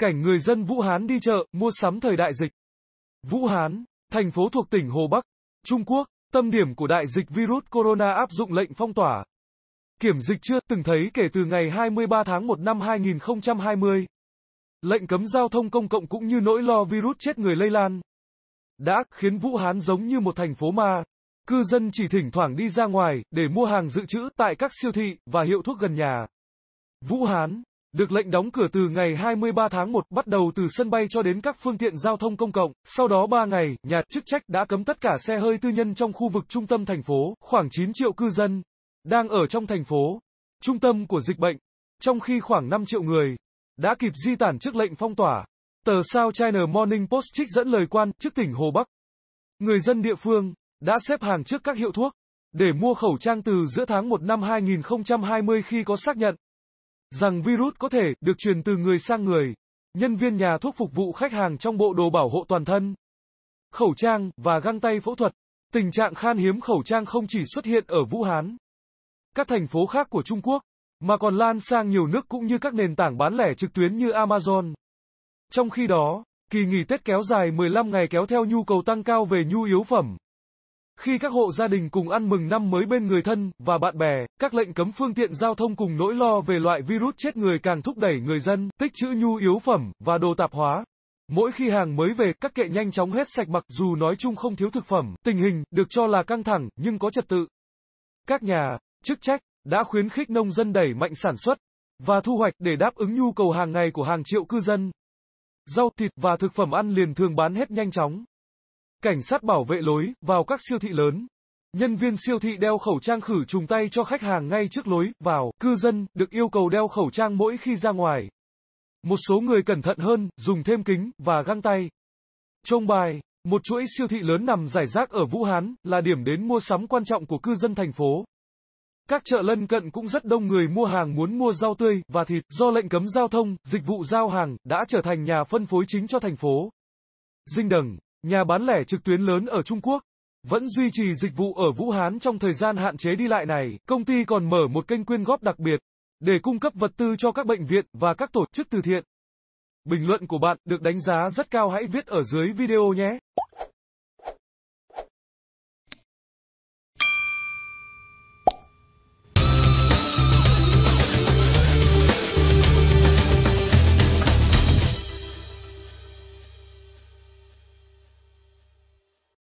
Cảnh người dân Vũ Hán đi chợ, mua sắm thời đại dịch. Vũ Hán, thành phố thuộc tỉnh Hồ Bắc, Trung Quốc, tâm điểm của đại dịch virus corona áp dụng lệnh phong tỏa. Kiểm dịch chưa từng thấy kể từ ngày 23 tháng 1 năm 2020. Lệnh cấm giao thông công cộng cũng như nỗi lo virus chết người lây lan. Đã khiến Vũ Hán giống như một thành phố ma. Cư dân chỉ thỉnh thoảng đi ra ngoài để mua hàng dự trữ tại các siêu thị và hiệu thuốc gần nhà. Vũ Hán, được lệnh đóng cửa từ ngày 23 tháng 1 bắt đầu từ sân bay cho đến các phương tiện giao thông công cộng, sau đó 3 ngày, nhà chức trách đã cấm tất cả xe hơi tư nhân trong khu vực trung tâm thành phố, khoảng 9 triệu cư dân đang ở trong thành phố, trung tâm của dịch bệnh, trong khi khoảng 5 triệu người đã kịp di tản trước lệnh phong tỏa. Tờ South China Morning Post trích dẫn lời quan trước tỉnh Hồ Bắc. Người dân địa phương đã xếp hàng trước các hiệu thuốc để mua khẩu trang từ giữa tháng 1 năm 2020 khi có xác nhận rằng virus có thể được truyền từ người sang người. Nhân viên nhà thuốc phục vụ khách hàng trong bộ đồ bảo hộ toàn thân, khẩu trang và găng tay phẫu thuật. Tình trạng khan hiếm khẩu trang không chỉ xuất hiện ở Vũ Hán, các thành phố khác của Trung Quốc, mà còn lan sang nhiều nước cũng như các nền tảng bán lẻ trực tuyến như Amazon. Trong khi đó, kỳ nghỉ Tết kéo dài 15 ngày kéo theo nhu cầu tăng cao về nhu yếu phẩm khi các hộ gia đình cùng ăn mừng năm mới bên người thân và bạn bè, các lệnh cấm phương tiện giao thông cùng nỗi lo về loại virus chết người càng thúc đẩy người dân tích trữ nhu yếu phẩm và đồ tạp hóa. Mỗi khi hàng mới về, các kệ nhanh chóng hết sạch mặc dù nói chung không thiếu thực phẩm, tình hình được cho là căng thẳng nhưng có trật tự. Các nhà chức trách đã khuyến khích nông dân đẩy mạnh sản xuất và thu hoạch để đáp ứng nhu cầu hàng ngày của hàng triệu cư dân. Rau, thịt và thực phẩm ăn liền thường bán hết nhanh chóng cảnh sát bảo vệ lối vào các siêu thị lớn. Nhân viên siêu thị đeo khẩu trang khử trùng tay cho khách hàng ngay trước lối vào, cư dân được yêu cầu đeo khẩu trang mỗi khi ra ngoài. Một số người cẩn thận hơn, dùng thêm kính và găng tay. Trong bài, một chuỗi siêu thị lớn nằm rải rác ở Vũ Hán là điểm đến mua sắm quan trọng của cư dân thành phố. Các chợ lân cận cũng rất đông người mua hàng muốn mua rau tươi và thịt, do lệnh cấm giao thông, dịch vụ giao hàng đã trở thành nhà phân phối chính cho thành phố. Dinh Đằng Nhà bán lẻ trực tuyến lớn ở Trung Quốc vẫn duy trì dịch vụ ở Vũ Hán trong thời gian hạn chế đi lại này, công ty còn mở một kênh quyên góp đặc biệt để cung cấp vật tư cho các bệnh viện và các tổ chức từ thiện. Bình luận của bạn được đánh giá rất cao hãy viết ở dưới video nhé.